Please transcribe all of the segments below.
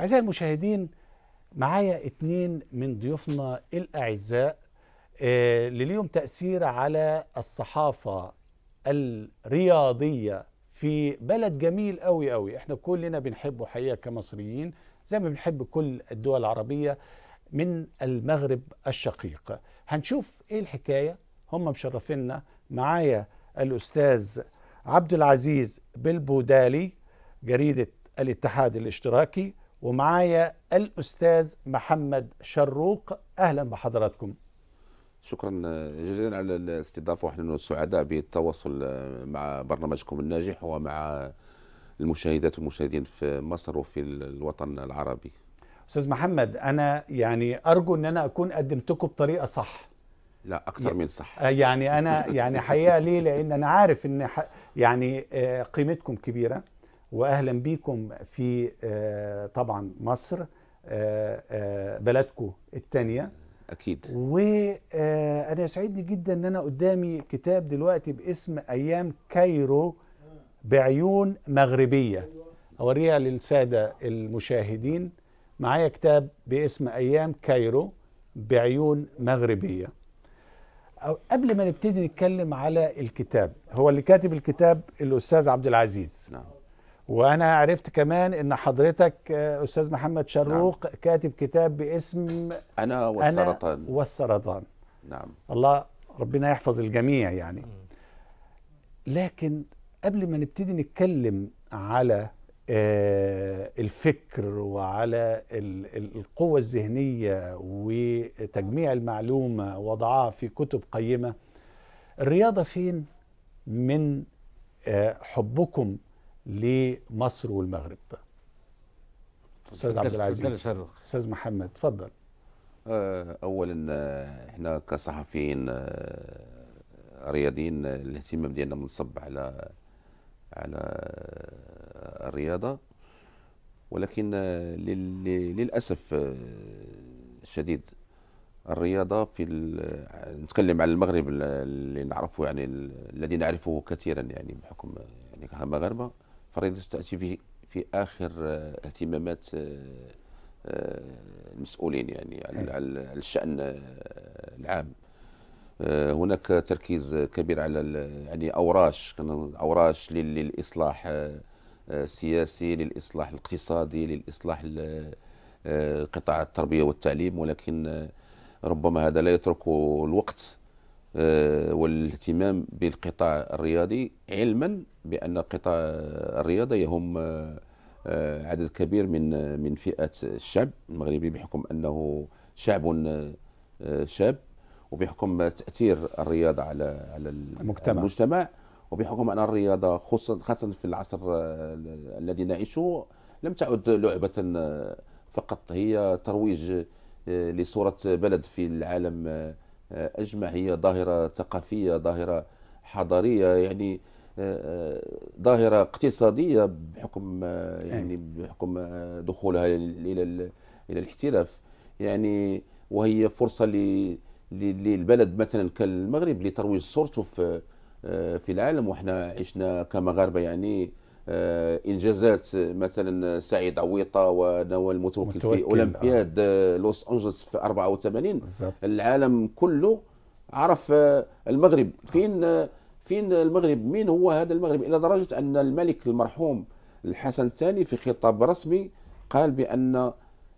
أعزائي المشاهدين معايا اتنين من ضيوفنا الأعزاء اللي آه، ليهم تأثير على الصحافة الرياضية في بلد جميل قوي قوي احنا كلنا بنحبه حقيقة كمصريين زي ما بنحب كل الدول العربية من المغرب الشقيق هنشوف ايه الحكاية هم مشرفينا معايا الأستاذ عبد العزيز بالبودالي جريدة الاتحاد الاشتراكي ومعايا الأستاذ محمد شروق أهلا بحضراتكم شكرا جزيلا على الاستضافة ونحن سعداء بالتواصل مع برنامجكم الناجح ومع المشاهدات والمشاهدين في مصر وفي الوطن العربي أستاذ محمد أنا يعني أرجو أن أنا أكون قدمتكم بطريقة صح لا اكثر من صح آه، يعني انا يعني حقيقه ليه لان انا عارف ان يعني آه، قيمتكم كبيره واهلا بيكم في آه، طبعا مصر آه، آه، بلدكم الثانيه اكيد وانا يسعدني جدا ان انا قدامي كتاب دلوقتي باسم ايام كايرو بعيون مغربيه اوريها للساده المشاهدين معايا كتاب باسم ايام كايرو بعيون مغربيه أو قبل ما نبتدي نتكلم على الكتاب هو اللي كاتب الكتاب الاستاذ عبد العزيز نعم وانا عرفت كمان ان حضرتك آه، استاذ محمد نعم. شروق نعم. كاتب كتاب باسم انا والسرطان أنا والسرطان نعم الله ربنا يحفظ الجميع يعني لكن قبل ما نبتدي نتكلم على آه، الفكر وعلى القوة الذهنية وتجميع المعلومة وضعها في كتب قيمة الرياضة فين من آه، حبكم لمصر والمغرب استاذ عبد العزيز استاذ محمد تفضل آه، اولا آه، احنا كصحفيين آه، رياضيين الاهتمام ديالنا منصب على على الرياضه ولكن للاسف الشديد الرياضه في نتكلم على المغرب اللي نعرفه يعني الذي نعرفه كثيرا يعني بحكم يعني كمغاربه فريضة تأتي في في آخر آه، اهتمامات آه، آه، المسؤولين يعني على الشأن العام هناك تركيز كبير على يعني اوراش اوراش للاصلاح السياسي للاصلاح الاقتصادي للاصلاح قطاع التربيه والتعليم ولكن ربما هذا لا يترك الوقت آه، والاهتمام بالقطاع الرياضي علما بان قطاع الرياضه يهم آه، عدد كبير من من فئه الشعب المغربي بحكم انه شعب آه، شاب وبحكم تاثير الرياضه على على المجتمع, المجتمع وبحكم ان الرياضه خصوصا خاصه في العصر الذي نعيشه لم تعد لعبه فقط هي ترويج لصوره بلد في العالم أجمع هي ظاهرة ثقافية ظاهرة حضارية يعني آه، آه، ظاهرة اقتصادية بحكم آه، يعني أيوة. بحكم دخولها إلى إلى الاحتراف يعني وهي فرصة للبلد مثلا كالمغرب لترويج صورته في في العالم وإحنا عشنا كمغاربة يعني آه، انجازات آه، مثلا سعيد عويطه ونوال المتوكل في اولمبياد آه. آه، لوس انجلس في 84 بالزبط. العالم كله عرف المغرب فين فين المغرب مين هو هذا المغرب الى درجه ان الملك المرحوم الحسن الثاني في خطاب رسمي قال بان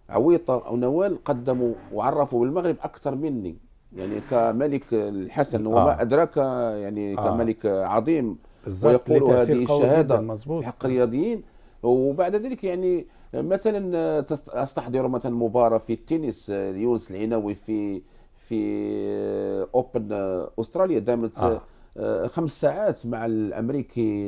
عويطه او نوال قدموا وعرفوا بالمغرب اكثر مني يعني كملك الحسن وما ادراك يعني آه. كملك عظيم ويقول هذه الشهاده في حق الرياضيين وبعد ذلك يعني مثلا استحضر مثلا مباراه في التنس آه، يونس العناوي في في آه، اوبن آه، استراليا دامت آه. خمس ساعات مع الامريكي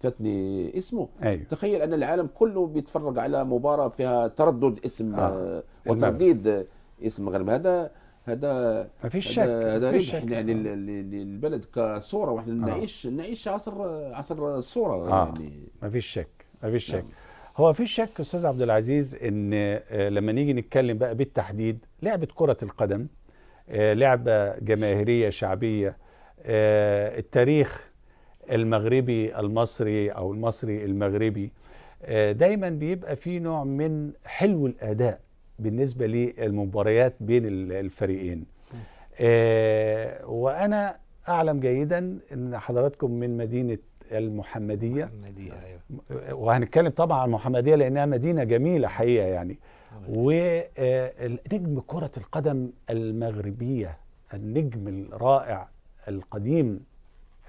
فاتني اسمه أيوه. تخيل ان العالم كله بيتفرج على مباراه فيها تردد اسم آه. وترديد اسم غير هذا هذا ما فيش شك هذا ربح يعني للبلد كصوره واحنا آه. نعيش نعيش عصر عصر الصوره آه. يعني ما فيش شك ما فيش شك نعم. هو في شك استاذ عبد العزيز ان آه، لما نيجي نتكلم بقى بالتحديد لعبه كره القدم آه، لعبه جماهيريه شعبيه آه، التاريخ المغربي المصري او المصري المغربي دايما بيبقى في نوع من حلو الاداء بالنسبه للمباريات بين الفريقين آه وانا اعلم جيدا ان حضراتكم من مدينه المحمديه المحمديه ايوه وهنتكلم طبعا عن المحمديه لانها مدينه جميله حقيقه يعني آه، ونجم آه، كره القدم المغربيه النجم الرائع القديم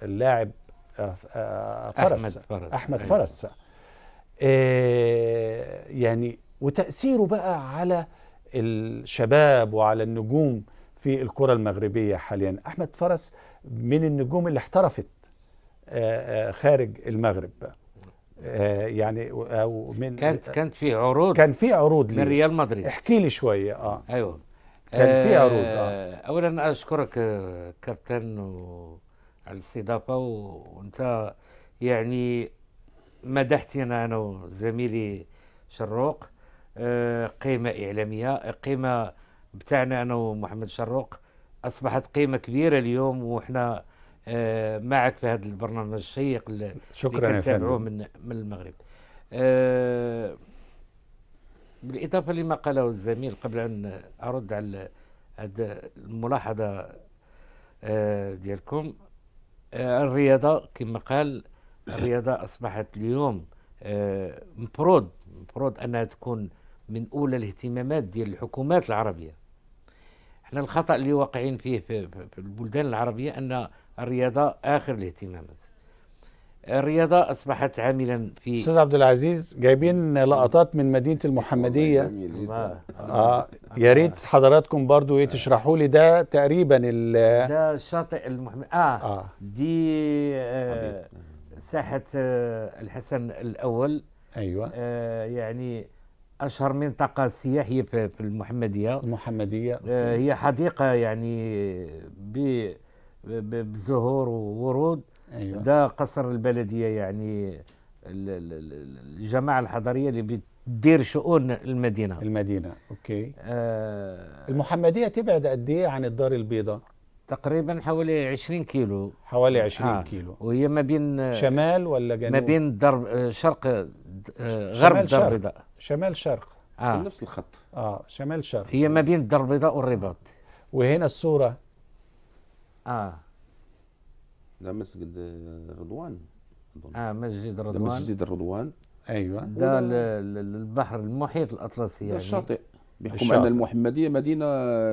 اللاعب آه، فرس احمد فرس احمد فرس, أيوة. فرس. يعني وتأثيره بقى على الشباب وعلى النجوم في الكرة المغربية حاليا أحمد فرس من النجوم اللي احترفت آه، آه، خارج المغرب آه، يعني او من كانت كانت في عروض كان في عروض لي. من ريال مدريد احكي لي شويه اه ايوه كان في عروض آه. اولا اشكرك كابتن و... على الاستضافه و... وانت يعني مدحتنا انا وزميلي شروق آه، قيمه اعلاميه قيمه بتاعنا انا ومحمد شروق اصبحت قيمه كبيره اليوم وحنا آه، معك في هذا البرنامج الشيق اللي كنتابعوه من من المغرب آه، بالاضافه لما قاله الزميل قبل ان ارد على الملاحظه ديالكم الرياضه كما قال الرياضه اصبحت اليوم مفروض مفروض انها تكون من اولى الاهتمامات ديال الحكومات العربيه احنا الخطا اللي واقعين فيه في البلدان العربيه ان الرياضه اخر الاهتمامات الرياضه اصبحت عاملا في استاذ عبد العزيز جايبين لقطات من مدينه المحمديه اه يا ريت حضراتكم برضو ايه تشرحوا لي ده تقريبا ال ده شاطئ المحمد آه, اه دي آه ساحه آه الحسن الاول ايوه آه يعني اشهر منطقه سياحيه في المحمديه المحمديه آه، هي حديقه يعني بزهور وورود أيوة. ده قصر البلديه يعني الجماعه الحضريه اللي بتدير شؤون المدينه المدينه اوكي آه المحمديه تبعد قد ايه عن الدار البيضاء تقريبا حوالي 20 كيلو حوالي 20 آه. كيلو وهي ما بين شمال ولا جنوب ما بين درب شرق آه، غرب الدار البيضاء شمال شرق آه. في نفس الخط اه شمال شرق هي ما بين الدار البيضاء والرباط وهنا الصوره اه ده مسجد رضوان اه مسجد رضوان مسجد رضوان ايوه ده البحر المحيط الاطلسي يعني الشاطئ بحكم ان المحمديه مدينه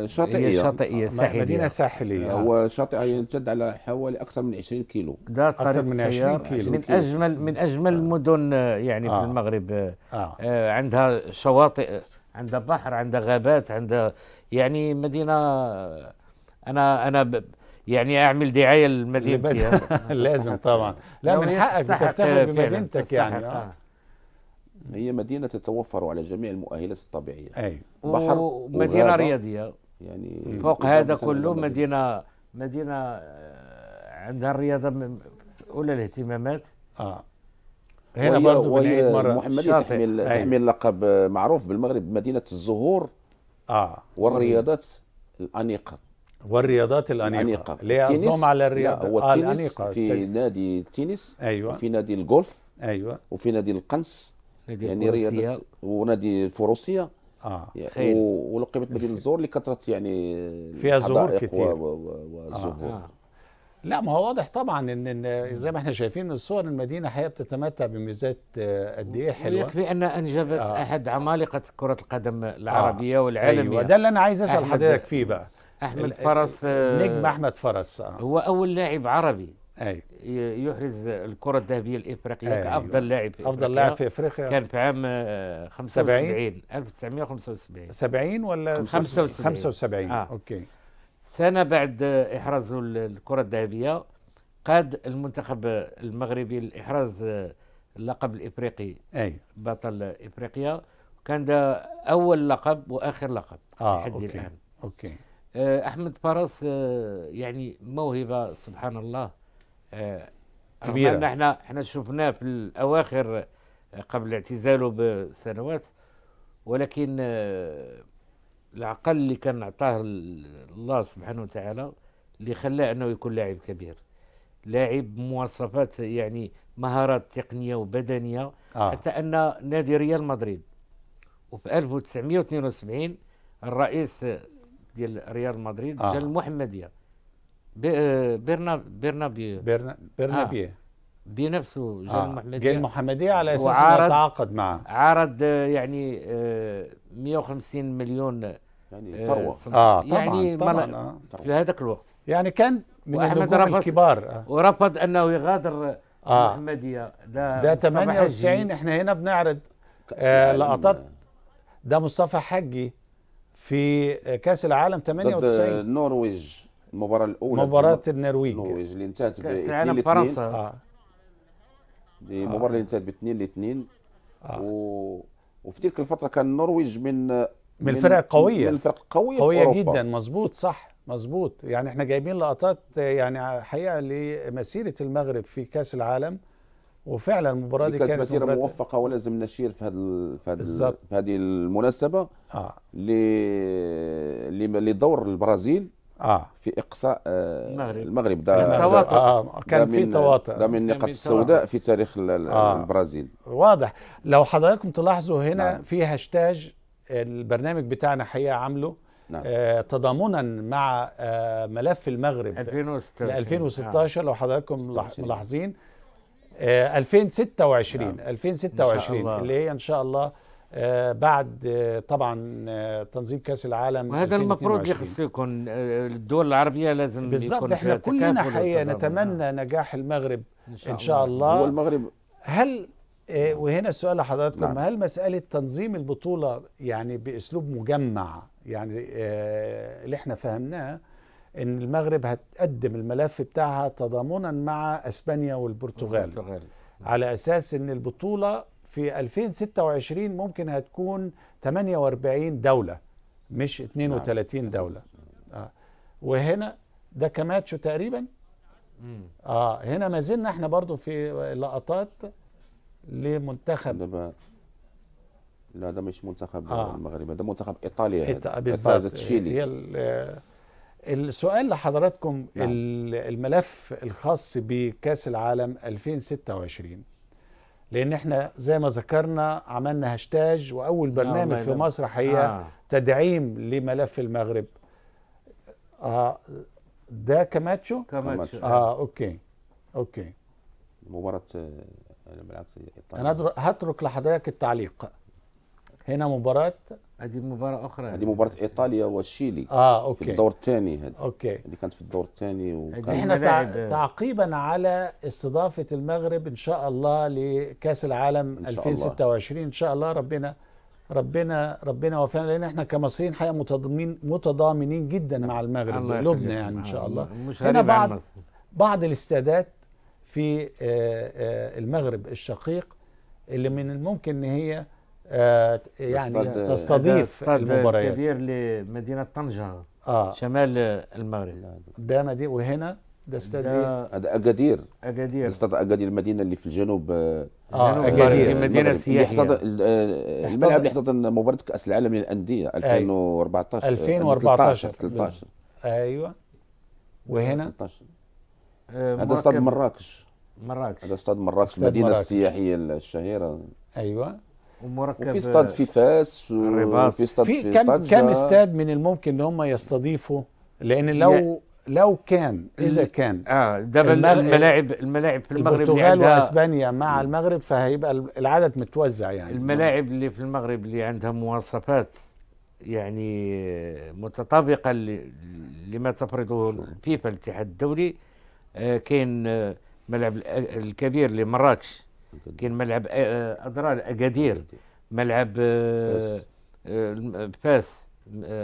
شاطئيه هي شاطئيه ساحليه مدينه ساحليه هو شاطئ يمتد على حوالي اكثر من 20 كيلو ده طريق من 20 كيلو من اجمل من اجمل المدن آه. يعني آه. في المغرب آه. آه عندها شواطئ عندها بحر عندها غابات عندها يعني مدينه انا انا ب يعني اعمل دعايه لمدينتي لازم طبعا لا من حقك تفتخر بمدينتك يعني آه. هي مدينه تتوفر على جميع المؤهلات الطبيعيه اي بحر ومدينه رياضيه يعني فوق هذا كله مدينه مدينه آه، عندها الرياضه من اولى الاهتمامات اه هنا برضه وهي مرة المحمدية تحمل تحمل لقب معروف بالمغرب مدينة الزهور اه والرياضات الأنيقة والرياضات الأنيقة, الأنيقة. اللي على الرياضة لا آه الأنيقة في نادي التنس أيوة. وفي نادي الجولف أيوة. وفي نادي القنص نادي يعني رياضه ونادي فروسيا اه يعني ولقبت مدينه الزور لكثره يعني فيها زهور كثير آه، والزهور آه. لا ما هو واضح طبعا ان, زي ما احنا شايفين الصور المدينه حياة بتتمتع بميزات آه، قد ايه حلوه يكفي ان انجبت آه. احد عمالقه كره القدم العربيه آه. والعالميه ايوه ده اللي انا عايز اسال حضرتك فيه بقى احمد فرس آه، نجم احمد فرس آه. هو اول لاعب عربي أي. يحرز الكرة الذهبية الإفريقية كأفضل لاعب في أفضل لاعب في إفريقيا كان في عام 75 1975 70 ولا 75 75 آه. أوكي سنة بعد إحرازه الكرة الذهبية قاد المنتخب المغربي لإحراز آه، اللقب الإفريقي أي. بطل إفريقيا كان ده أول لقب وآخر لقب آه. لحد أوكي. الآن أوكي آه، أحمد فارس آه، يعني موهبة سبحان الله كبيره احنا احنا شفناه في الاواخر آه، قبل اعتزاله بسنوات ولكن آه، العقل اللي كان عطاه الله سبحانه وتعالى اللي خلاه انه يكون لاعب كبير لاعب مواصفات يعني مهارات تقنيه وبدنيه آه. حتى ان نادي ريال مدريد وفي 1972 الرئيس آه، ديال ريال مدريد آه. جا المحمديه آه، بيرنا بيرنابيو بيرنابيو آه. بنفسه جيل آه. المحمديه جيل المحمديه على اساس انه تعاقد معه عرض آه، يعني 150 آه، مليون يعني ثروه آه طبعا يعني طبعا آه. في هذاك الوقت يعني كان من النجوم الكبار آه. ورفض انه يغادر آه. المحمديه ده, ده 98 احنا هنا بنعرض آه لقطات ده مصطفى حجي في كاس العالم 98 النرويج المباراه الاولى مباراه النرويج النرويج اللي انتهت ب كاس العالم فرنسا اه دي المباراه آه. اللي انتهت ب 2 ل 2 و... وفي تلك الفتره كان النرويج من من, الفرق القويه من الفرق القويه قويه في جدا مظبوط صح مظبوط يعني احنا جايبين لقطات يعني حقيقه لمسيره المغرب في كاس العالم وفعلا المباراه دي, كانت, كانت مسيره مبارد... موفقه ولازم نشير في هذا في هذه المناسبه آه. ل... لدور البرازيل اه في اقصاء آه المغرب المغرب ده تواطئ. آه, آه، كان في تواطؤ ده من النقاط السوداء في تاريخ آه البرازيل واضح لو حضراتكم تلاحظوا هنا نعم. في هاشتاج البرنامج بتاعنا حقيقه عامله نعم. آه تضامنا مع آه ملف المغرب 2016 2016 آه. لو حضراتكم ملاحظين آه 2026 نعم. 2026 اللي هي ان شاء الله آه، بعد آه، طبعا آه، تنظيم كاس العالم وهذا المفروض يخص يكون الدول العربيه لازم بالظبط احنا كلنا حقيقه نتمنى نجاح المغرب ان شاء, إن شاء الله, الله. والمغرب هل وهنا السؤال لحضراتكم نعم. هل مساله تنظيم البطوله يعني باسلوب مجمع يعني اللي احنا فهمناه ان المغرب هتقدم الملف بتاعها تضامنا مع اسبانيا والبرتغال على اساس ان البطوله في 2026 ممكن هتكون 48 دولة مش 32 نعم. دولة آه. وهنا ده كماتشو تقريبا اه هنا ما زلنا احنا برضو في لقطات لمنتخب ده بقى لا ده مش منتخب آه. المغرب ده منتخب ايطاليا إيط... بالظبط تشيلي هي آه، السؤال لحضراتكم نعم. الملف الخاص بكاس العالم 2026 لان احنا زي ما ذكرنا عملنا هاشتاج واول نعم، برنامج في مصر حقيقه آه. تدعيم لملف المغرب آه ده كماتشو كماتشو اه اوكي اوكي مباراه آه، انا هترك لحضرتك التعليق هنا مباراة هذه مباراة أخرى هذه مباراة إيطاليا وتشيلي اه اوكي في الدور الثاني هذه اوكي اللي كانت في الدور الثاني وكانت احنا تع... تعقيبا على استضافة المغرب إن شاء الله لكأس العالم إن 2026 الله. إن شاء الله ربنا ربنا ربنا وفقنا لان احنا كمصريين حقيقه متضامنين متضامنين جدا نعم. مع المغرب قلوبنا يعني ان شاء نعم. الله مش هنا بعض بعض الاستادات في آه، آه، المغرب الشقيق اللي من الممكن ان هي آه، يعني تستضيف المباريات كبير لمدينه طنجه آه. شمال المغرب ده مدينه وهنا ده استاد هذا اكادير اكادير استاد اكادير المدينه اللي في الجنوب اه, آه، اكادير مدينه سياحيه آه، الملعب اللي احتضن مباراه كاس العالم للانديه 2014 2014 13 ايوه وهنا هذا استاد مراكش مراكش هذا استاد مراكش المدينه السياحيه الشهيره ايوه ومركب وفي استاد في فاس وفي استاد في, في كم طنجة. كم استاد من الممكن ان هم يستضيفوا لان لو لو كان اذا كان اه ده الملاعب الملاعب في المغرب البرتغال واسبانيا مع المغرب فهيبقى العدد متوزع يعني الملاعب اللي في المغرب اللي عندها مواصفات يعني متطابقه لما تفرضه الفيفا الاتحاد الدولي آه، كاين آه، ملعب الكبير لمراكش كاين ملعب آه، آه، اضرار اكادير ملعب آه، فاس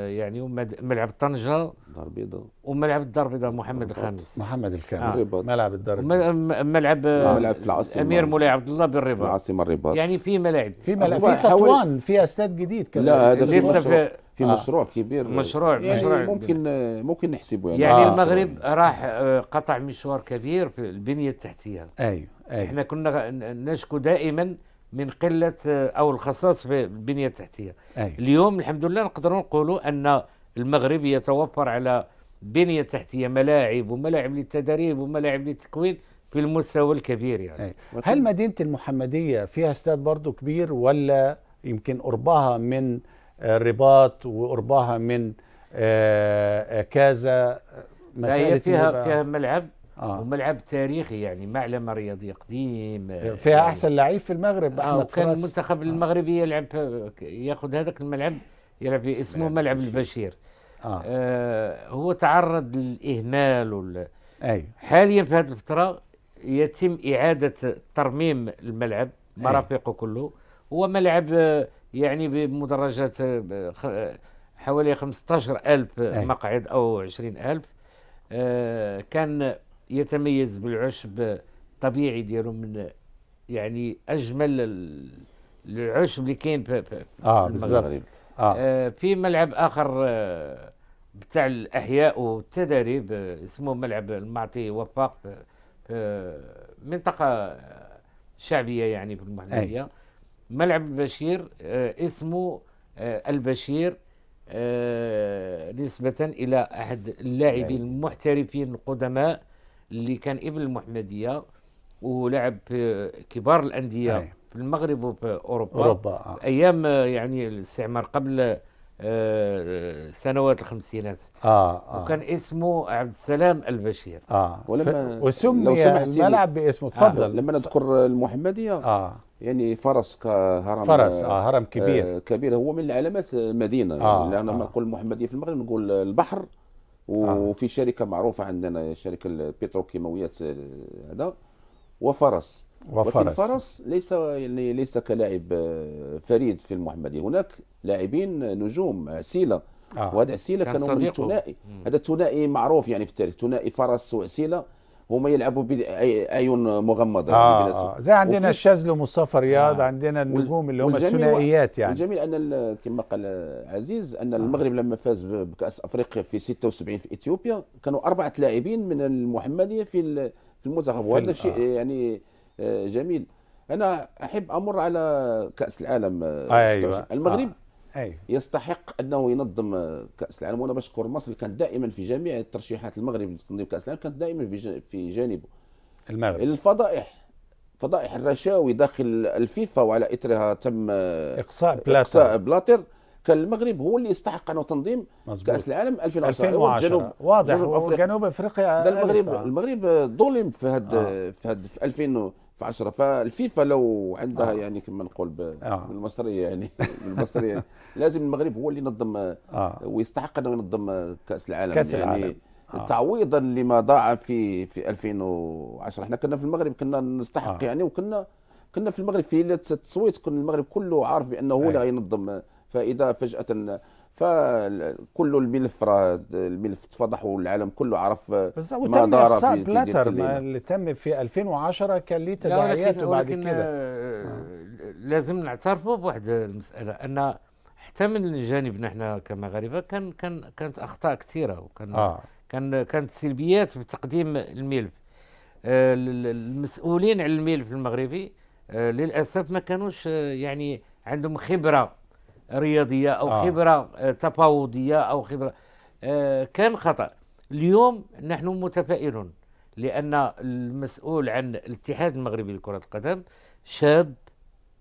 يعني ملعب طنجه الدار البيضاء وملعب الدار البيضاء محمد الخامس محمد الخامس آه. ملعب الدار البيضاء ملعب ملعب في العاصمه امير مولاي عبد الله بالرباط العاصمه الرباط يعني في ملاعب في ملاعب في تطوان في استاد جديد كمان لا هذا لسه في في آه. مشروع كبير مشروع يعني مشروع ممكن كبير. ممكن نحسبه يعني يعني آه. المغرب راح قطع مشوار كبير في البنيه التحتيه ايوه أي. احنا كنا نشكو دائما من قله آه، او الخصاص في البنيه التحتيه أي. اليوم الحمد لله نقدروا نقولوا ان المغرب يتوفر على بنيه تحتيه ملاعب وملاعب للتدريب وملاعب للتكوين في المستوى الكبير يعني أي. هل مدينه المحمديه فيها استاد برضه كبير ولا يمكن قربها من الرباط آه، وقربها من آه، كازا مسألة هي فيها فيها ملعب آه. وملعب تاريخي يعني معلم رياضي قديم آه، فيها يعني احسن لعيب في المغرب آه، احمد آه وكان المنتخب آه. المغربي يلعب ياخذ هذاك الملعب يلعب اسمه ملعب البشير آه. آه هو تعرض للاهمال وال... أي. حاليا في هذه الفتره يتم اعاده ترميم الملعب مرافقه كله هو ملعب آه، يعني بمدرجات حوالي 15000 مقعد او 20000 آه كان يتميز بالعشب الطبيعي ديالو من يعني اجمل العشب اللي كاين في اه بالظبط آه،, آه. في ملعب اخر آه بتاع الاحياء والتدريب آه اسمه ملعب المعطي وفاق في آه، آه، منطقه شعبيه يعني في المحليه ملعب البشير اسمه البشير نسبة إلى أحد اللاعبين يعني. المحترفين القدماء اللي كان ابن المحمديه ولعب كبار الانديه أي. في المغرب وفي اوروبا, أوروبا. آه. ايام آه، يعني الاستعمار قبل آه، سنوات الخمسينات آه آه وكان اسمه عبد السلام البشير اه ولما وسمي الملعب باسمه آه، تفضل آه لما نذكر المحمديه اه يعني فرس كهرم فرس اه هرم كبير آه كبير هو من علامات المدينه آه لان لما آه نقول المحمديه في المغرب نقول البحر آه. وفي آه. شركه معروفه عندنا شركه البتروكيماويات آه، هذا وفرس وفرس فرس ليس يعني ليس كلاعب آه، فريد في المحمديه هناك لاعبين نجوم عسيله آه. وهذا عسيله كان كانوا من الثنائي هذا الثنائي معروف يعني في التاريخ ثنائي فرس وعسيله هما يلعبوا بعيون مغمضه آه يعني آه زي عندنا الشاذلي ومصطفى رياض آه عندنا النجوم اللي هم الثنائيات يعني الجميل ان كما قال عزيز ان آه المغرب لما فاز بكاس افريقيا في 76 في اثيوبيا كانوا اربعه لاعبين من المحمديه في في المنتخب وهذا شيء آه. يعني آه، جميل انا احب امر على كاس العالم آه أيوة. المغرب آه أي. يستحق انه ينظم كاس العالم وانا بشكر مصر كانت دائما في جميع الترشيحات المغرب لتنظيم كاس العالم كانت دائما في جانبه المغرب الفضائح فضائح الرشاوي داخل الفيفا وعلى اثرها تم اقصاء بلاتر اقصاء بلاتر كان المغرب هو اللي يستحق انه تنظيم مزبوط. كاس العالم 2010, 2010. جنوب واضح جنوب افريقيا جنوب افريقيا المغرب المغرب ظلم في هذا آه. في هذا في 2000 في 10 فالفيفا لو عندها آه. يعني كما نقول آه. بالمصريه يعني بالمصريه لازم المغرب هو اللي ينظم آه. ويستحق انه ينظم كاس العالم كاس يعني العالم. آه. تعويضا لما ضاع في في 2010 احنا كنا في المغرب كنا نستحق آه. يعني وكنا كنا في المغرب في التصويت كنا المغرب كله عارف بانه هو اللي غينظم فاذا فجاه فكل الملف راه الملف تفضح والعالم كله عرف ما دار في, في بلاتر اللي تم في 2010 كان ليه تداعيات بعد كده آه، لازم نعترفوا بواحد المساله ان حتى من جانبنا احنا كمغاربه كان كان كانت اخطاء كثيره وكان آه. كان كانت سلبيات بتقديم الملف آه، المسؤولين على الملف المغربي آه، للاسف ما كانوش يعني عندهم خبره رياضيه او آه. خبره آه، تفاوضيه او خبره آه، كان خطا اليوم نحن متفائلون لان المسؤول عن الاتحاد المغربي لكره القدم شاب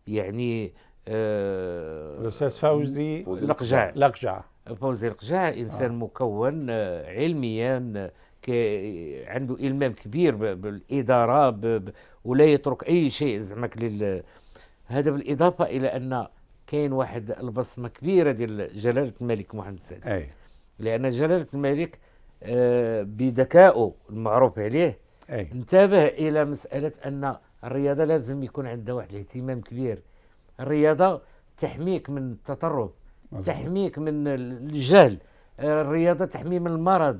يعني آه، الاستاذ فوزي لقجع لقجع فوزي لقجع انسان آه. مكون علميا عنده المام كبير بالاداره ولا يترك اي شيء زعما هذا بالاضافه الى ان كاين واحد البصمه كبيره ديال جلاله الملك محمد السادس أي. لان جلاله الملك آه، بذكائه المعروف عليه أي. انتبه الى مساله ان الرياضه لازم يكون عندها واحد الاهتمام كبير الرياضه تحميك من التطرف تحميك من الجهل الرياضه تحمي من المرض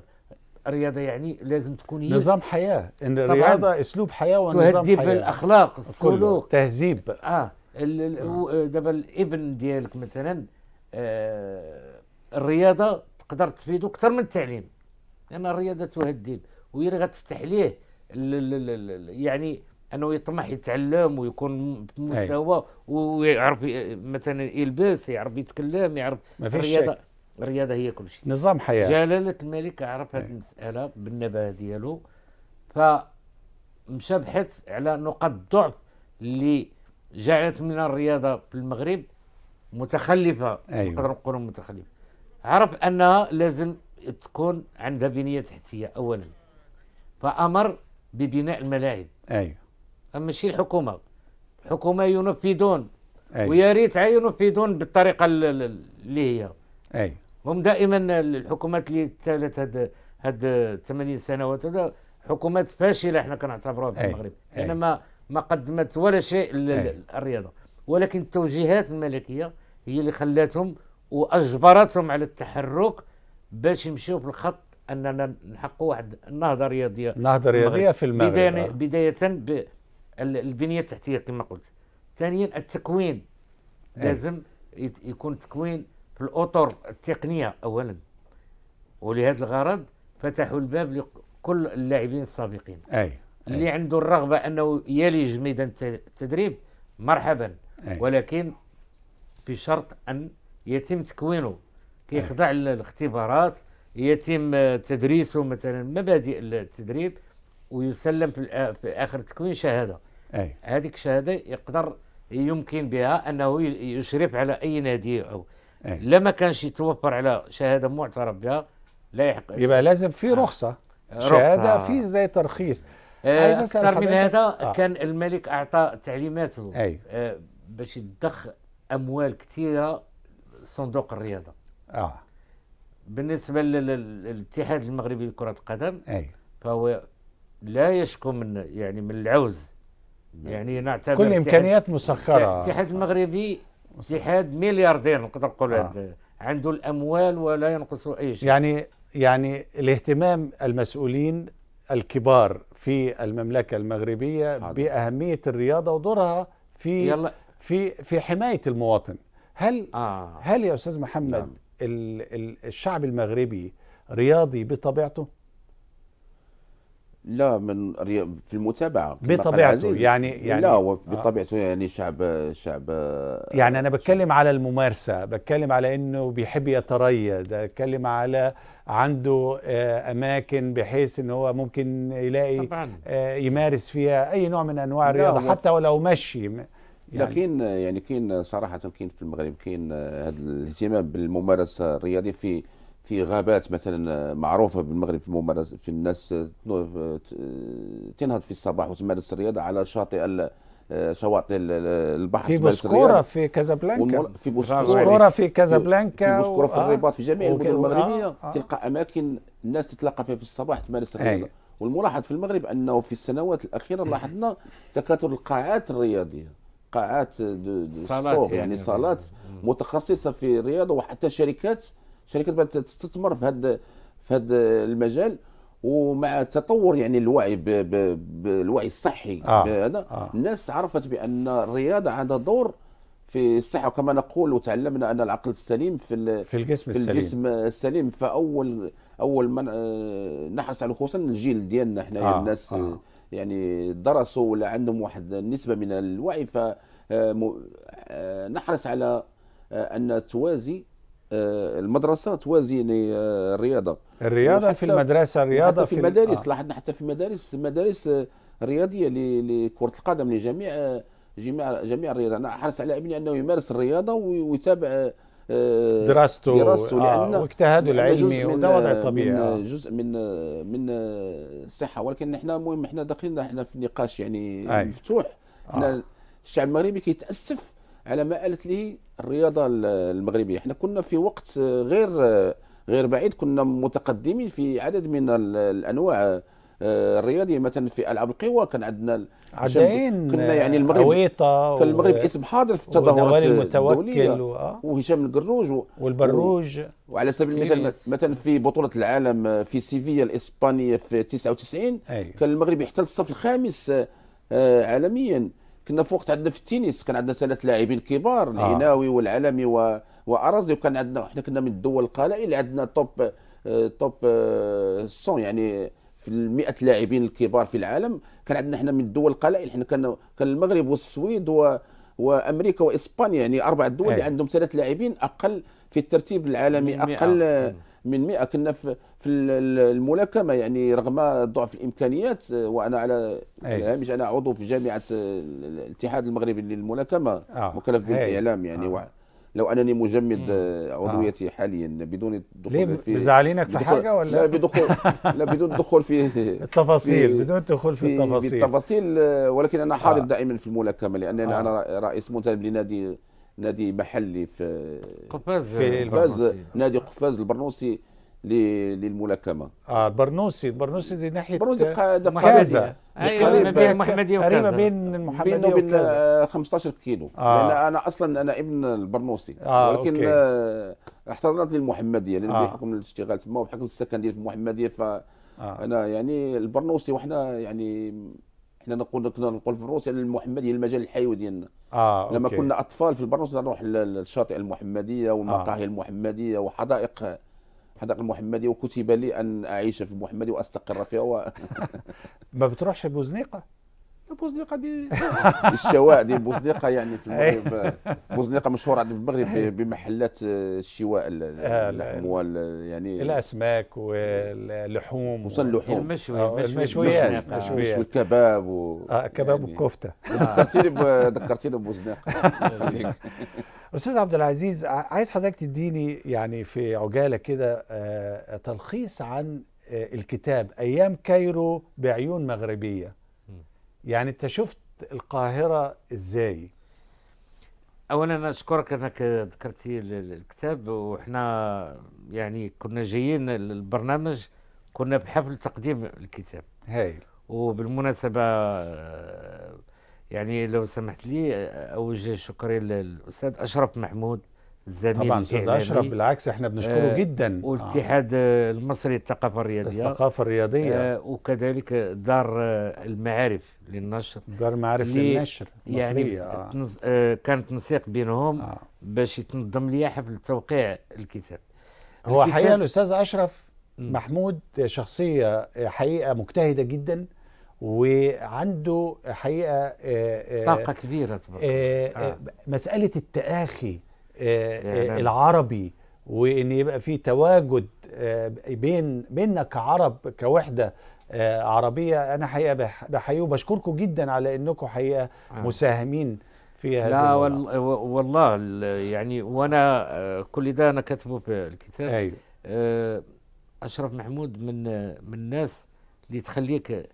الرياضه يعني لازم تكون هي نظام حياه ان الرياضه اسلوب حياه ونظام حياه تهذيب الاخلاق السلوك تهذيب اه نعم. آه، دابا الابن ديالك مثلا آه، الرياضه تقدر تفيدو اكثر من التعليم لان يعني الرياضه تهدد وهي اللي غتفتح ليه يعني انه يطمح يتعلم ويكون مستوى ويعرف آه، مثلا يلبس يعرف يتكلم يعرف الرياضه شك. الرياضه هي كل شيء نظام حياه جلاله الملك عرف هذه المساله بالنبه ديالو فمشى بحث على نقاط ضعف اللي جعلت من الرياضه في المغرب متخلفه أيوة. نقدر نقولوا متخلفه عرف انها لازم تكون عندها بنيه تحتيه اولا فامر ببناء الملاعب ايوه ماشي الحكومه الحكومه ينفذون أيوة. ويا ريت ينفذون بالطريقه اللي هي ايوه هم دائما الحكومات اللي تالت هاد هاد 80 سنوات حكومات فاشله احنا كنعتبروها في أيوة. المغرب أيوة. انما ما قدمت ولا شيء للرياضه ولكن التوجيهات الملكيه هي اللي خلاتهم واجبرتهم على التحرك باش يمشيو في الخط اننا نحققوا واحد النهضه رياضيه نهضه رياضيه في المغرب بدايه آه. بدايه بالبنيه التحتيه كما قلت ثانيا التكوين أي. لازم يكون تكوين في الاطر التقنيه اولا ولهذا الغرض فتحوا الباب لكل اللاعبين السابقين اي اللي عنده الرغبه انه يلج ميدان التدريب مرحبا أي. ولكن بشرط ان يتم تكوينه كيخضع للاختبارات يتم تدريسه مثلا مبادئ التدريب ويسلم في اخر التكوين شهاده هذيك الشهاده يقدر يمكن بها انه يشرف على اي نادي او أي. لما كانش يتوفر على شهاده معترف بها لا يحق يبقى لازم في آه. رخصه آه. شهاده رخصة. في زي ترخيص آه، اكثر من هذا آه. كان الملك اعطى تعليماته أي. آه باش يضخ اموال كثيره صندوق الرياضه اه بالنسبه للاتحاد المغربي لكره القدم أي. فهو لا يشكو من يعني من العوز يعني نعتبر كل امكانيات مسخره الاتحاد المغربي اتحاد ملياردير نقدر نقول آه. عنده الاموال ولا ينقصه اي شيء يعني يعني الاهتمام المسؤولين الكبار في المملكة المغربية عادة. بأهمية الرياضة ودورها في يلا. في في حماية المواطن هل آه. هل يا أستاذ محمد نعم. الشعب المغربي رياضي بطبيعته؟ لا من في المتابعه بطبيعته يعني يعني لا آه. بطبيعته يعني شعب شعب آه، يعني انا بتكلم شعب. على الممارسه بتكلم على انه بيحب يتريد بتكلم على عنده آه، اماكن بحيث ان هو ممكن يلاقي طبعاً. يمارس فيها اي نوع من انواع الرياضه حتى ولو مشي يعني لكن يعني كاين صراحه كاين في المغرب كاين هذا الاهتمام بالممارسه الرياضيه في في غابات مثلا آه، معروفه بالمغرب في ممارسه في الناس آه، آه، تنهض في الصباح وتمارس الرياضه على شاطئ شواطئ البحر في بوسكورة في كازابلانكا في بوسكورة في كازابلانكا في بوسكورة في الرباط في جميع المدن المغربية تلقى أماكن الناس تتلاقى فيها في الصباح تمارس الرياضة والملاحظ في المغرب أنه في السنوات الأخيرة أمم. لاحظنا تكاثر القاعات الرياضية قاعات صالات يعني, يعني صالات أمم. متخصصة في الرياضة وحتى شركات الشركات بدات تستثمر في هذا في هذا المجال ومع تطور يعني الوعي بالوعي الصحي آه. هذا آه. الناس عرفت بان الرياضه عندها دور في الصحه وكما نقول وتعلمنا ان العقل السليم في في الجسم في السليم. الجسم السليم فاول اول من آه، نحرص على خصوصا الجيل ديالنا احنا آه. الناس آه. يعني درسوا ولا عندهم واحد النسبه من الوعي ف آه، آه، نحرص على ان توازي آه، المدرسه توازي آه، الرياضه الرياضه في المدرسه الرياضه في, في المدارس آه. لاحظنا حتى في المدارس مدارس آه، رياضيه لكره القدم لجميع جميع جميع الرياضه انا احرص على ابني انه يمارس الرياضه ويتابع دراسته دراسته آه لان واجتهاده العلمي وده وضع طبيعي من جزء من من الصحه ولكن احنا المهم احنا داخلين احنا في نقاش يعني أي. مفتوح احنا آه. الشعب المغربي كيتاسف على ما قالت لي الرياضه المغربيه احنا كنا في وقت غير غير بعيد كنا متقدمين في عدد من الانواع آه، الرياضيه مثلا في العاب القوى كان عندنا عدين كنا يعني المغرب كان المغرب اسم حاضر في التظاهرات الدوليه و... آه. وهشام القروج و... والبروج و... وعلى سبيل المثال مثلا في بطوله العالم آه، في سيفيا الاسبانيه في 99 أيوه. كان المغرب يحتل الصف الخامس عالميا كنا في وقت عندنا في التنس كان عندنا ثلاث لاعبين كبار الهناوي آه. والعلمي و... وارازي وكان عندنا احنا كنا من الدول القلائل اللي عندنا توب توب 100 يعني في ال 100 لاعبين الكبار في العالم كان عندنا احنا من الدول القلائل احنا كان كان المغرب والسويد و... وامريكا واسبانيا يعني اربع دول اللي عندهم ثلاث لاعبين اقل في الترتيب العالمي اقل من 100 كنا في الملاكمه يعني رغم ضعف الامكانيات آه، وانا على الهامش انا عضو في جامعه آه، الاتحاد المغربي للملاكمه آه. مكلف بالاعلام يعني آه. لو انني مجمد آه، عضويتي آه. حاليا بدون الدخول في مزعلينك في حاجه ولا لا بدخول لا بدون الدخول في التفاصيل في بدون الدخول في, في التفاصيل التفاصيل ولكن انا حاضر آه. دائما في الملاكمه لان آه. انا رئيس منتدب لنادي نادي محلي في قفاز في قفاز نادي قفاز البرنوسي للملاكمه اه البرنوسي البرنوسي دي ناحيه برنوسي قاعده محمديه ما بين المحمديه قريبه بين المحمديه بينه وبين 15 آه، كيلو آه. لان انا اصلا انا ابن البرنوسي آه ولكن آه احتضنت للمحمديه لان آه. بحكم الاشتغال تما وبحكم السكن ديالي في المحمديه ف آه. انا يعني البرنوسي وحنا يعني حنا نقول كنا نقول في يعني المحمديه المجال الحيوي ديالنا آه، لما كنا اطفال في البرنوس نروح للشاطئ المحمديه والمقاهي آه. المحمديه وحدائق حدائق المحمديه وكتب لي ان اعيش في المحمديه واستقر فيها و... ما بتروحش بوزنيقه البوزنيقه دي الشواء دي بوزنيقه يعني في المغرب بوزنيقه مشهوره عندنا في المغرب بمحلات الشواء آه، اللحم وال يعني الاسماك واللحوم خصوصا اللحوم المشوي آه، المشوي المشوي يعني. الكباب اه كباب يعني والكفته ذكرتيني ذكرتيني ببوزنيقه استاذ عبد العزيز عايز حضرتك تديني يعني في عجاله كده آه، تلخيص عن الكتاب ايام كايرو بعيون مغربيه يعني انت شفت القاهره ازاي اولا اشكرك انك ذكرت الكتاب واحنا يعني كنا جايين للبرنامج كنا بحفل تقديم الكتاب هاي وبالمناسبه آه، يعني لو سمحت لي آه، اوجه شكري للاستاذ اشرف محمود زميل طبعا استاذ اشرف بالعكس احنا بنشكره آه جدا آه. والاتحاد آه. المصري للثقافه الرياضيه الثقافه الرياضيه آه وكذلك دار آه المعارف للنشر دار المعارف للنشر يعني آه. آه كان تنسيق بينهم آه. باش يتنظم لي حفل توقيع الكتاب هو حقيقه الاستاذ اشرف محمود شخصيه حقيقه مجتهده جدا وعنده حقيقه آه, آه، طاقه كبيره تبقى. آه آه. مساله التاخي آه، آه، نعم. العربي وان يبقى في تواجد آه، بين بيننا كعرب كوحده عربيه انا حقيقه بحييه وبشكركم جدا على انكم حقيقه مساهمين في هذا لا وال... والله يعني وانا كل ده انا كاتبه في الكتاب أيوه. اشرف محمود من من الناس اللي تخليك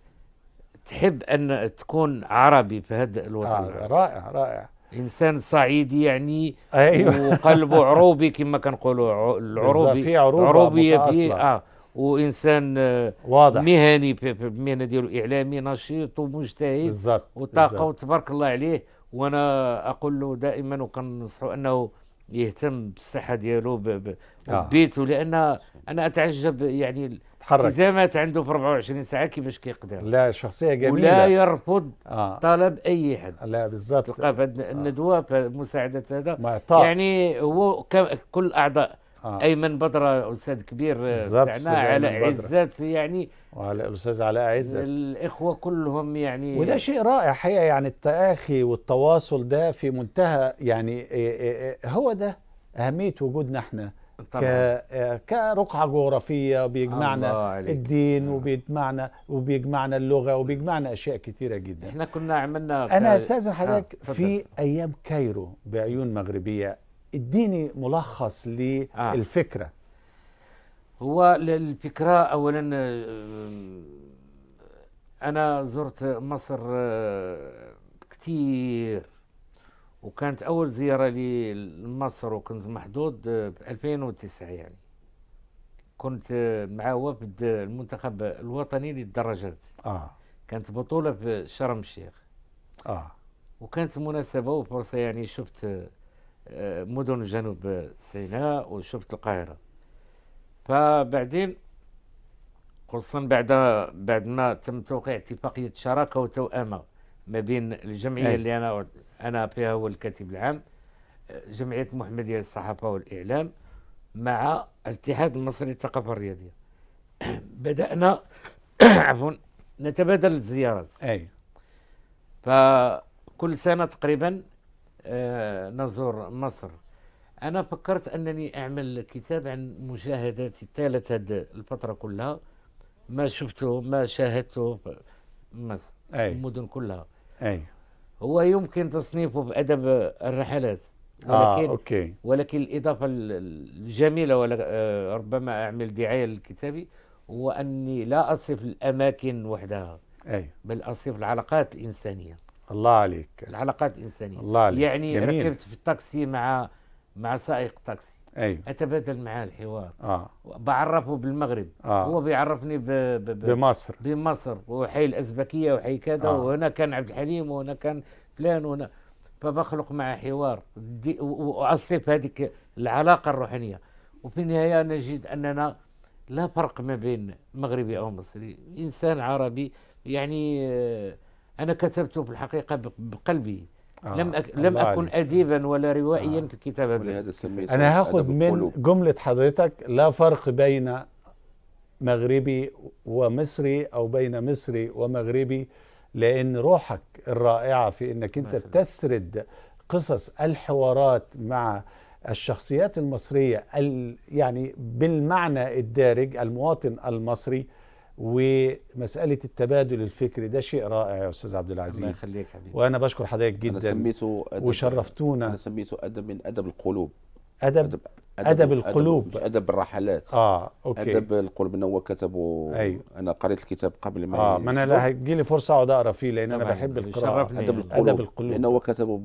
تحب ان تكون عربي في هذا الوطن آه رائع رائع انسان صعيدي يعني أيوة. وقلبه عروبي كما كنقولوا العروبي في عروبه عروبيه في اه وانسان آه، واضح مهني بالمهنه ديالو اعلامي نشيط ومجتهد بالزبط. وطاقه وتبارك الله عليه وانا اقول له دائما وكننصحه انه يهتم بالصحه ديالو ببيته آه. لان انا اتعجب يعني تحرك التزامات عنده في 24 ساعه كيفاش كيقدر لا شخصيه جميله ولا يرفض آه. طلب اي حد لا بالضبط تلقى آه. الندوه آه. مساعده هذا معطاء يعني هو كل اعضاء آه. ايمن بدره استاذ كبير آه، تاعنا على عزت يعني وعلى الاستاذ علاء عزت الاخوه كلهم يعني وده شيء رائع حقيقه يعني التاخي والتواصل ده في منتهى يعني إيه، إيه، إيه، هو ده اهميه وجودنا احنا كرقعه جغرافيه بيجمعنا الدين وبيجمعنا وبيجمعنا اللغه وبيجمعنا اشياء كثيره جدا احنا كنا عملنا انا استاذ آه، حضرتك آه. في ايام كايرو بعيون مغربيه اديني ملخص آه. للفكره آه. هو الفكره اولا انا زرت مصر آه، كثير وكانت أول زيارة لي لمصر وكنت محظوظ ب 2009 يعني كنت مع وفد المنتخب الوطني للدرجات آه. كانت بطولة في شرم الشيخ آه. وكانت مناسبة وفرصة يعني شفت آه، مدن جنوب سيناء وشفت القاهرة فبعدين خصوصا بعد بعد ما تم توقيع اتفاقية شراكة وتوأمة ما بين الجمعيه أي. اللي انا انا فيها هو الكاتب العام آه، جمعيه محمديه للصحافه والاعلام مع الاتحاد المصري للثقافه الرياضيه بدانا عفوا نتبادل الزيارات اي فكل سنه تقريبا آه، نزور مصر انا فكرت انني اعمل كتاب عن مشاهداتي طيله هذه الفتره كلها ما شفته ما شاهدته في مصر أي. المدن كلها أي. هو يمكن تصنيفه بأدب الرحلات آه، ولكن آه، أوكي. ولكن الإضافة الجميلة آه، ربما أعمل دعاية لكتابي هو أني لا أصف الأماكن وحدها أي. بل أصف العلاقات الإنسانية الله عليك العلاقات الإنسانية الله عليك. يعني جميل. ركبت في التاكسي مع مع سائق تاكسي أيوه. اتبادل معاه الحوار اه بعرفه بالمغرب آه. هو بيعرفني ب... ب... ب... بمصر بمصر وحي الازبكيه وحي كذا آه. وهنا كان عبد الحليم وهنا كان فلان وهنا فبخلق معه حوار دي... واصف هذيك العلاقه الروحانيه وفي النهايه نجد اننا لا فرق ما بين مغربي او مصري انسان عربي يعني آه، انا كتبته في الحقيقه بقلبي آه. لم أك... لم اكن اديبا ولا روائيا آه. في كتابه انا هاخد من جمله حضرتك لا فرق بين مغربي ومصري او بين مصري ومغربي لان روحك الرائعه في انك انت تسرد قصص الحوارات مع الشخصيات المصريه ال... يعني بالمعنى الدارج المواطن المصري ومساله التبادل الفكري ده شيء رائع يا استاذ عبد العزيز الله يخليك حبيبي وانا بشكر حضرتك جدا أنا سميته أدب وشرفتونا انا سميته ادب من ادب القلوب ادب ادب, أدب, أدب القلوب أدب, ادب الرحلات اه اوكي ادب القلوب انه هو كتبه أيوه. انا قريت الكتاب قبل ما اه ما انا هتجي لي فرصه اقعد اقرا فيه لان انا بحب القراءه ادب القلوب ادب القلوب لان هو كتبه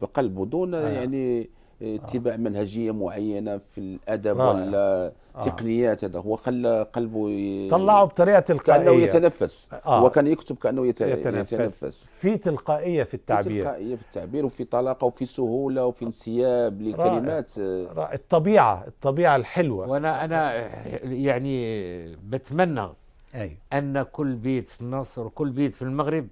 بقلبه دون آه. يعني اتباع آه. منهجيه معينه في الادب آه. ولا آه. تقنيات هذا هو خلى قلبه طلعه بطريقه تلقائيه كانه يتنفس آه. وكان يكتب كانه يت... يتنفس. يتنفس في تلقائيه في التعبير في تلقائيه في التعبير وفي طلاقه وفي سهوله وفي انسياب لكلمات رائع. رائع. الطبيعه الطبيعه الحلوه وانا انا يعني بتمنى أي. ان كل بيت في مصر وكل بيت في المغرب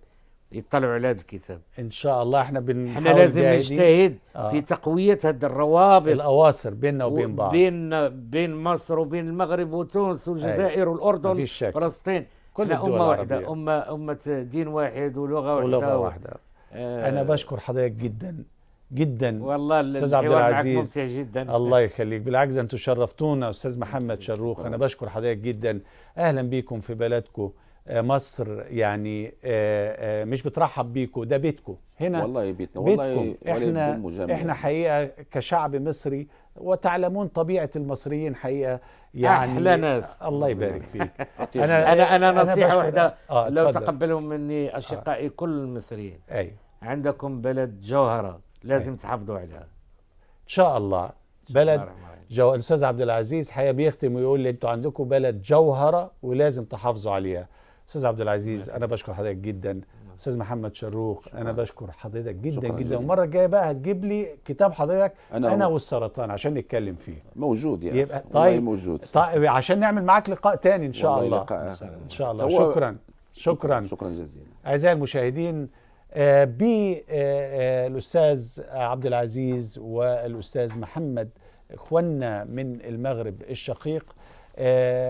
يطلعوا على هذا الكتاب ان شاء الله احنا بنحاول احنا لازم نجتهد آه. في تقويه هذه الروابط الاواصر بيننا وبين بعض بين بين مصر وبين المغرب وتونس والجزائر والاردن فلسطين كل احنا امه واحده امه امه دين واحد ولغه واحده ولغه واحده آه انا بشكر حضرتك جدا جدا والله استاذ عبد العزيز ممتع جدا الله يخليك بالعكس انتم شرفتونا استاذ محمد شروخ انا بشكر حضرتك جدا اهلا بكم في بلدكم آه، مصر يعني آه، آه، مش بترحب بيكو ده بيتكم هنا والله بيتنا والله احنا ولا يعني. احنا حقيقه كشعب مصري وتعلمون طبيعه المصريين حقيقه يعني احلى ناس الله يبارك فيك انا انا انا نصيحه واحده آه لو تقبلهم مني اشقائي آه كل المصريين ايوه عندكم بلد جوهره لازم أي تحافظوا عليها ان شاء الله بلد جو الاستاذ عبد العزيز حقيقه بيختم ويقول لي انتوا عندكم بلد جوهره ولازم تحافظوا عليها استاذ عبد العزيز نعم. انا بشكر حضرتك جدا نعم. استاذ محمد شروق انا بشكر حضرتك جدا جدا والمره الجايه بقى هتجيب لي كتاب حضرتك انا, أنا والسرطان عشان نتكلم فيه موجود يعني يبقى طيب موجود طيب عشان نعمل معاك لقاء تاني ان شاء الله لقاء ان شاء الله شكرا شكرا شكرا جزيلا اعزائي المشاهدين آه، بالاستاذ آه، آه، عبد العزيز والاستاذ محمد اخواننا من المغرب الشقيق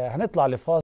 هنطلع لفاصل